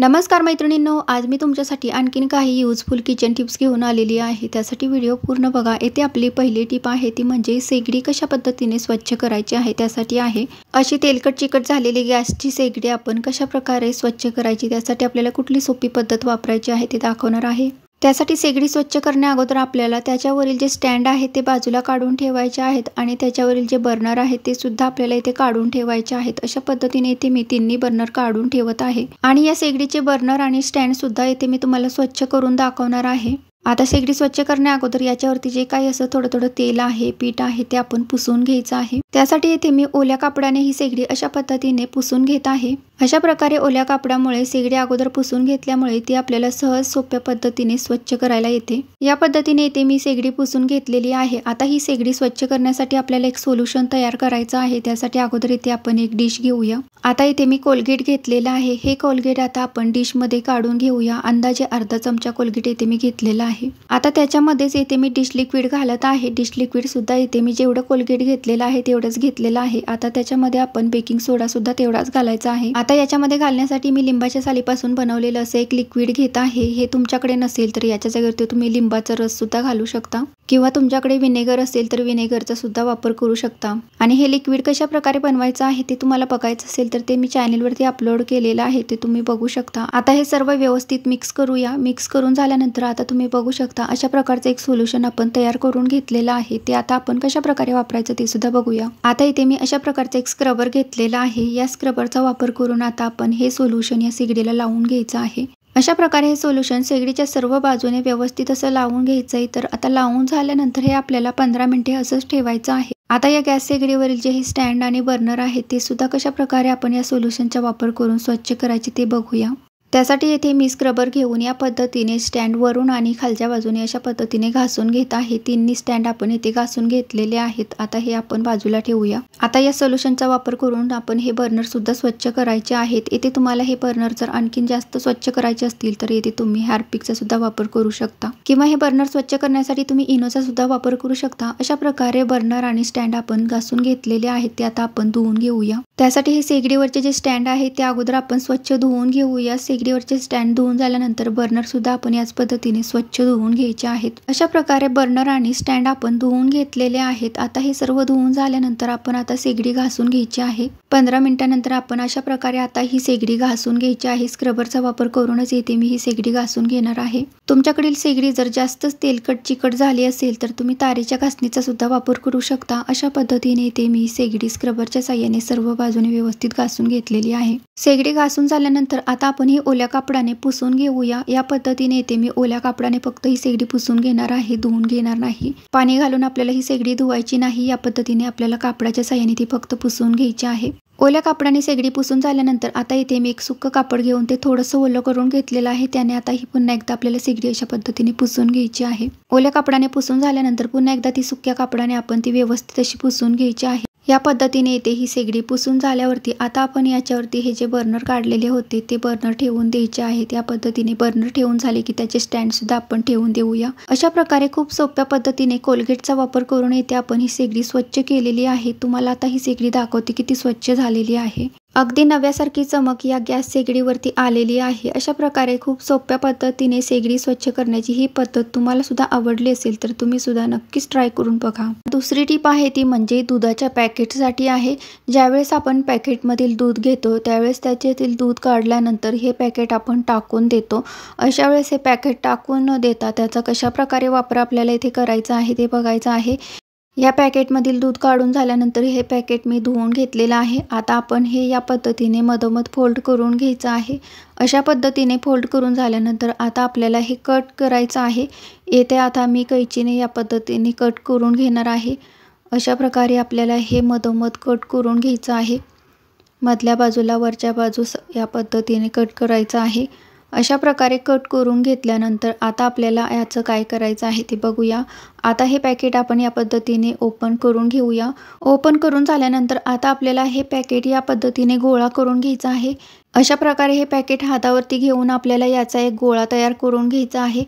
नमस्कार मैत्रिणींनो आज मी तुमच्यासाठी आणखीन काही युजफुल किचन टिप्स घेऊन आलेली आहे त्यासाठी व्हिडिओ पूर्ण बघा येथे आपली पहिली टिप आहे ती म्हणजे सेगडी कशा पद्धतीने स्वच्छ करायची आहे त्यासाठी आहे अशी तेलकट चिकट झालेली गॅसची सेगडी आपण कशा प्रकारे स्वच्छ करायची त्यासाठी आपल्याला कुठली सोपी पद्धत वापरायची आहे ते दाखवणार आहे त्यासाठी सेगडी स्वच्छ करण्याअगोदर आपल्याला त्याच्यावरील जे स्टँड आहे ते बाजूला काढून ठेवायचे आहेत आणि त्याच्यावरील जे बर्नर आहे ते सुद्धा आपल्याला इथे काढून ठेवायचे आहेत अशा पद्धतीने इथे मी तिन्ही बर्नर काढून ठेवत आहे आणि या सेगडीचे बर्नर आणि स्टँड सुद्धा इथे मी तुम्हाला स्वच्छ करून दाखवणार आहे आता शेगडी स्वच्छ करण्या अगोदर याच्यावरती जे काही असं थोडं थोडं तेल आहे पीठ आहे ते आपण पुसून घ्यायचं आहे त्यासाठी येथे मी ओल्या कापडाने ही शेगडी अशा पद्धतीने पुसून घेत आहे अशा प्रकारे ओल्या कापडामुळे शेगडी अगोदर पुसून घेतल्यामुळे ती आपल्याला सहज सोप्या पद्धतीने स्वच्छ करायला येते या पद्धतीने येथे मी शेगडी पुसून घेतलेली आहे आता ही शेगडी स्वच्छ करण्यासाठी आपल्याला एक सोल्युशन तयार करायचं आहे त्यासाठी अगोदर इथे आपण एक डिश घेऊया आता इथे मी कोलगेट घेतलेला आहे हे कोलगेट आता आपण डिशमध्ये काढून घेऊया अंदाजे अर्धा चमचा कोलगेट येथे मी घेतलेला आहे आहे आता त्याच्यामध्येच येथे मी डिश लिक्विड घालत आहे डिश लिक्विड सुद्धा इथे मी जेवढं कोलगेट घेतलेलं आहे तेवढंच घेतलेलं आहे आता त्याच्यामध्ये आपण बेकिंग सोडा सुद्धा तेवढाच घालायचा आहे आता याच्यामध्ये घालण्यासाठी मी लिंबाच्या सालीपासून बनवलेलं असं एक लिक्विड घेत आहे हे तुमच्याकडे नसेल तर याच्या जागेवरती तुम्ही लिंबाचा रस सुद्धा घालू शकता किंवा तुमच्याकडे विनेगर असेल तर विनेगरचा सुद्धा वापर करू शकता आणि हे लिक्विड कशा प्रकारे बनवायचं आहे ते तुम्हाला बघायचं असेल तर ते मी चॅनेलवरती अपलोड केलेलं आहे ते तुम्ही बघू शकता आता हे सर्व व्यवस्थित मिक्स करूया मिक्स करून झाल्यानंतर आता तुम्ही बघू शकता अशा प्रकारचं एक सोल्युशन आपण तयार करून घेतलेलं आहे ते आता आपण कशा प्रकारे वापरायचं ते सुद्धा बघूया आता इथे मी अशा प्रकारचं एक स्क्रबर घेतलेला आहे या स्क्रबरचा वापर करून आता आपण हे सोल्युशन या सिगडीला लावून घ्यायचं आहे अशा प्रकारे हे सोल्युशन शेगडीच्या सर्व बाजूने व्यवस्थित असं लावून घ्यायचं आहे तर आता लावून झाल्यानंतर हे आपल्याला पंधरा मिनिटे असंच ठेवायचं आहे आता या गॅस सेगडीवरील जे हे स्टँड आणि बर्नर आहे ते सुद्धा कशा प्रकारे आपण या सोल्युशनचा वापर करून स्वच्छ करायचे ते बघूया त्यासाठी येथे मी स्क्रबर घेऊन या पद्धतीने स्टँड वरून आणि खालच्या बाजूने अशा पद्धतीने घासून घेत आहे तिन्ही स्टँड आपण येथे घासून घेतलेले आहेत आता हे आपण बाजूला ठेवूया आता या सोल्युशनचा वापर करून आपण हे बर्नर सुद्धा स्वच्छ करायचे आहेत येथे तुम्हाला हे बर्नर जर आणखीन जास्त स्वच्छ करायचे असतील तर येथे तुम्ही हार्पिकचा सुद्धा वापर करू शकता किंवा हे बर्नर स्वच्छ करण्यासाठी तुम्ही इनोचा सुद्धा वापर करू शकता अशा प्रकारे बर्नर आणि स्टँड आपण घासून घेतलेले आहेत ते आता आपण धुवून घेऊया त्यासाठी हे सेगडीवरचे जे स्टँड आहे ते अगोदर आपण स्वच्छ धुवून घेऊया सेगडी डिग्रीवरचे स्टँड धुवून झाल्यानंतर बर्नर सुद्धा आपण याच पद्धतीने स्वच्छ धुवून घ्यायचे आहेत अशा प्रकारे बर्नर आणि स्टँड आपण धुवून घेतलेले आहेत आता हे सर्व धुवून झाल्यानंतर आपण आता शेगडी घासून घ्यायची आहे पंधरा मिनिटानंतर आपण अशा प्रकारे आता ही शेगडी घासून घ्यायची आहे स्क्रबरचा वापर करूनच येते मी ही सेगडी घासून घेणार आहे तुमच्याकडील शेगडी जर जास्तच तेलकट चिकट झाली असेल तर तुम्ही तारेच्या घासणीचा सुद्धा वापर करू शकता अशा पद्धतीने ते मी शेगडी स्क्रबरच्या साह्याने सर्व बाजूने व्यवस्थित घासून घेतलेली आहे सेगडी घासून झाल्यानंतर आता आपण हे ओल्या कापडाने पुसून घेऊया या पद्धतीने येते मी ओल्या कापडाने फक्त ही शेगडी पुसून घेणार आहे धुवून घेणार नाही पाणी घालून आपल्याला ही शेगडी धुवायची नाही या पद्धतीने आपल्याला कापडाच्या साह्याने ती फक्त पुसून घ्यायची आहे ओल्या कापडाने शेगडी पुसून झाल्यानंतर आता इथे मी एक सुक्क कापड घेऊन ते थोडंसं ओलं करून घेतलेलं आहे त्याने आता ही पुन्हा एकदा आपल्याला शेगडी अशा पद्धतीने पुसून घ्यायची आहे ओल्या कापडाने पुसून झाल्यानंतर पुन्हा एकदा ती सुक्या कापडाने आपण ती व्यवस्थित अशी पुसून घ्यायची आहे या पद्धतीने येते ही शेगडी पुसून झाल्यावरती आता आपण याच्यावरती हे जे बर्नर काढलेले होते ते बर्नर ठेवून द्यायचे आहेत या पद्धतीने बर्नर ठेवून झाले की त्याचे स्टँड सुद्धा आपण ठेवून देऊया अशा प्रकारे खूप सोप्या पद्धतीने कोलगेटचा वापर करून येते आपण ही शेगडी स्वच्छ केलेली आहे तुम्हाला आता ही शेगडी दाखवते ती स्वच्छ झालेली आहे अगदी नव्यासारखी चमक या गॅस शेगडीवरती आलेली आहे अशा प्रकारे खूप सोप्या पद्धतीने शेगडी स्वच्छ करण्याची ही पद्धत तुम्हाला सुद्धा आवडली असेल तर तुम्ही सुद्धा नक्कीच ट्राय करून बघा दुसरी टीप आहे ती म्हणजे दुधाच्या पॅकेटसाठी आहे ज्यावेळेस आपण पॅकेटमधील दूध घेतो त्यावेळेस त्याच्यातील दूध काढल्यानंतर हे पॅकेट आपण टाकून देतो अशा वेळेस हे पॅकेट टाकून न देता त्याचा कशाप्रकारे वापर आपल्याला इथे करायचा आहे ते बघायचं आहे या पॅकेटमधील दूध काढून झाल्यानंतर हे पॅकेट मी धुवून घेतलेलं आहे आता आपण हे या पद्धतीने मधोमध फोल्ड करून घ्यायचं आहे अशा पद्धतीने फोल्ड करून झाल्यानंतर आता आपल्याला हे कट करायचं आहे येथे आता मी कैचीने या पद्धतीने कट करून घेणार आहे अशा प्रकारे आपल्याला हे मधोमध कट करून घ्यायचं आहे मधल्या बाजूला वरच्या बाजूस या पद्धतीने कट करायचं आहे अशा प्रकारे कट करून घेतल्यानंतर आता आपल्याला याचं काय करायचं आहे ते बघूया आता हे पॅकेट आपण या पद्धतीने ओपन करून घेऊया ओपन करून झाल्यानंतर आता आपल्याला हे पॅकेट या पद्धतीने गोळा करून घ्यायचं आहे अशा प्रकारे हे पॅकेट हातावरती घेऊन आपल्याला याचा एक गोळा तयार करून घ्यायचा आहे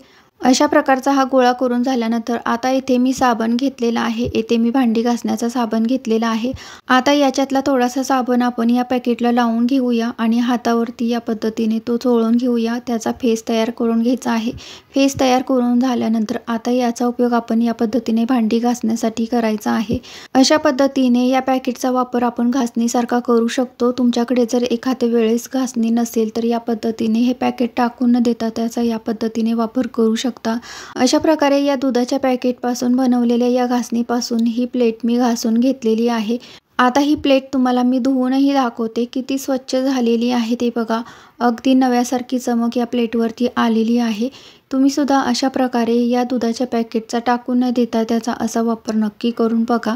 अशा प्रकारचा हा गोळा करून झाल्यानंतर आता इथे मी साबण घेतलेला आहे येथे मी भांडी घासण्याचा साबण घेतलेला आहे आता याच्यातला थोडासा साबण आपण या पॅकेटला लावून घेऊया आणि हातावरती या पद्धतीने तो चोळून घेऊया त्याचा फेस तयार करून घ्यायचा आहे फेस तयार करून झाल्यानंतर आता याचा उपयोग आपण या पद्धतीने भांडी घासण्यासाठी करायचा आहे अशा पद्धतीने या पॅकेटचा वापर आपण घासणीसारखा करू शकतो तुमच्याकडे जर एखाद्या वेळेस घासणी नसेल तर या पद्धतीने हे पॅकेट टाकून न देता त्याचा या पद्धतीने वापर करू शकतो शकता अशा प्रकारे या दुधाच्या पॅकेटपासून बनवलेल्या या घासणीपासून ही प्लेट मी घासून घेतलेली आहे आता ही प्लेट तुम्हाला मी धुवूनही दाखवते किती स्वच्छ झालेली आहे ते बघा अगदी नव्यासारखी चमक या प्लेटवरती आलेली आहे तुम्ही सुद्धा अशा प्रकारे या दुधाच्या पॅकेटचा टाकून न देता त्याचा असा वापर नक्की करून बघा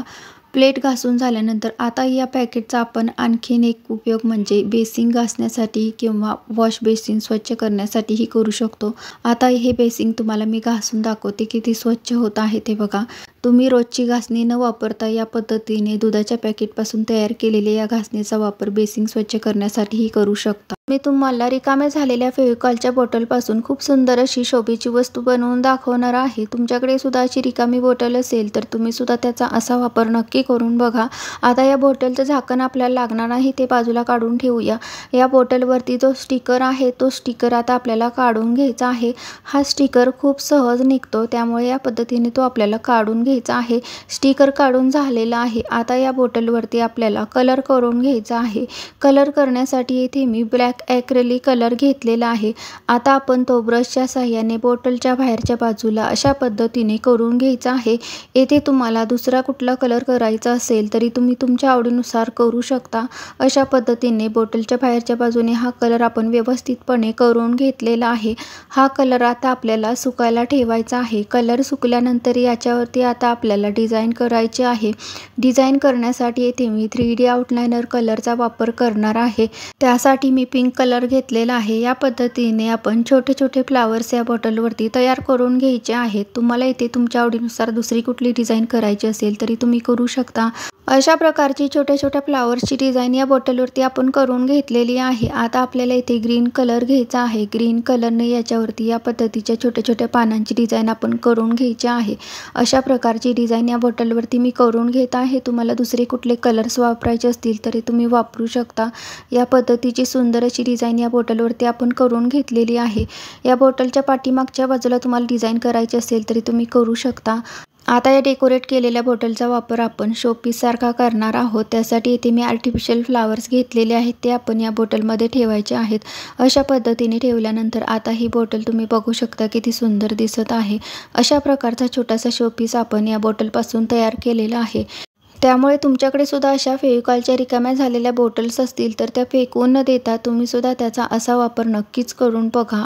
प्लेट घासून झाल्यानंतर आता या पॅकेटचा आपण आणखीन एक उपयोग म्हणजे बेसिन घासण्यासाठी किंवा वॉश बेसिन स्वच्छ करण्यासाठीही करू शकतो आता हे बेसिन तुम्हाला मी घासून दाखवते की ती स्वच्छ होत आहे ते बघा तुम्ही रोजची घासणी न वापरता या पद्धतीने दुधाच्या पॅकेटपासून तयार केलेल्या या घासणीचा वापर बेसिन स्वच्छ करण्यासाठीही करू शकता मी तुम्हाला रिकाम्या झालेल्या फेविकॉलच्या बॉटलपासून खूप सुंदर अशी शोभेची वस्तू बनवून दाखवणार आहे तुमच्याकडे सुद्धा अशी रिकामी बॉटल असेल तर तुम्ही सुद्धा त्याचा असा वापर नक्की करून बघा आता या बॉटलचं झाकण आपल्याला लागणार आहे ते बाजूला काढून ठेवूया या बॉटलवरती जो स्टिकर आहे तो स्टिकर आता आपल्याला काढून घ्यायचा आहे हा स्टिकर खूप सहज निघतो त्यामुळे या पद्धतीने तो आपल्याला काढून घ्यायचा आहे स्टिकर काढून झालेला आहे आता या बॉटलवरती आपल्याला कलर करून घ्यायचा आहे कलर करण्यासाठी येथे मी ब्लॅक ब्लॅक ॲक्रेली कलर घेतलेला आहे आता आपण तो ब्रशच्या साह्याने बॉटलच्या बाहेरच्या बाजूला अशा पद्धतीने करून घ्यायचा आहे येथे तुम्हाला दुसरा कुठला कलर करायचा असेल तरी तुम्ही तुमच्या आवडीनुसार करू शकता अशा पद्धतीने बॉटलच्या बाहेरच्या बाजूने हा कलर आपण व्यवस्थितपणे करून घेतलेला आहे हा कलर आता आपल्याला सुकायला ठेवायचा आहे कलर सुकल्यानंतर याच्यावरती आता आपल्याला डिझाईन करायची आहे डिझाईन करण्यासाठी येथे मी थ्री डी आउटलायनर कलरचा वापर करणार आहे त्यासाठी मी पिंक पिंक कलर घेतलेला आहे या पद्धतीने आपण छोटे छोटे फ्लावर्स या बॉटलवरती तयार करून घ्यायचे आहेत तुम्हाला इथे तुमच्या आवडीनुसार दुसरी कुठली डिझाईन करायची असेल तरी तुम्ही करू शकता अशा प्रकारची छोट्या छोट्या फ्लावर्सची डिझाईन या बॉटलवरती आपण करून घेतलेली आहे आता आपल्याला इथे ग्रीन कलर घ्यायचा आहे ग्रीन कलरने याच्यावरती या पद्धतीच्या छोट्या छोट्या पानांची डिझाईन आपण करून घ्यायची आहे अशा प्रकारची डिझाईन या बॉटलवरती मी करून घेत आहे तुम्हाला दुसरे कुठले कलर्स वापरायचे असतील तरी तुम्ही वापरू शकता या पद्धतीची सुंदर डिझाईन या बॉटलवरती आपण करून घेतलेली आहे या बॉटलच्या पाठीमागच्या बाजूला तुम्हाला डिझाईन करायची असेल तरी तुम्ही करू शकता आता या डेकोरेट केलेल्या बॉटलचा वापर आपण सारखा करणार आहोत त्यासाठी इथे मी आर्टिफिशियल फ्लावर्स घेतलेले आहेत ते आपण या बॉटलमध्ये ठेवायचे आहेत अशा पद्धतीने ठेवल्यानंतर आता ही बॉटल तुम्ही बघू शकता किती सुंदर दिसत आहे अशा प्रकारचा छोटासा शोपीस आपण या बॉटलपासून तयार केलेला आहे त्यामुळे तुमच्याकडे सुद्धा अशा फेविकॉलच्या रिकाम्या झालेल्या बॉटल्स असतील तर त्या फेकून न देता तुम्ही सुद्धा त्याचा असा वापर नक्कीच करून बघा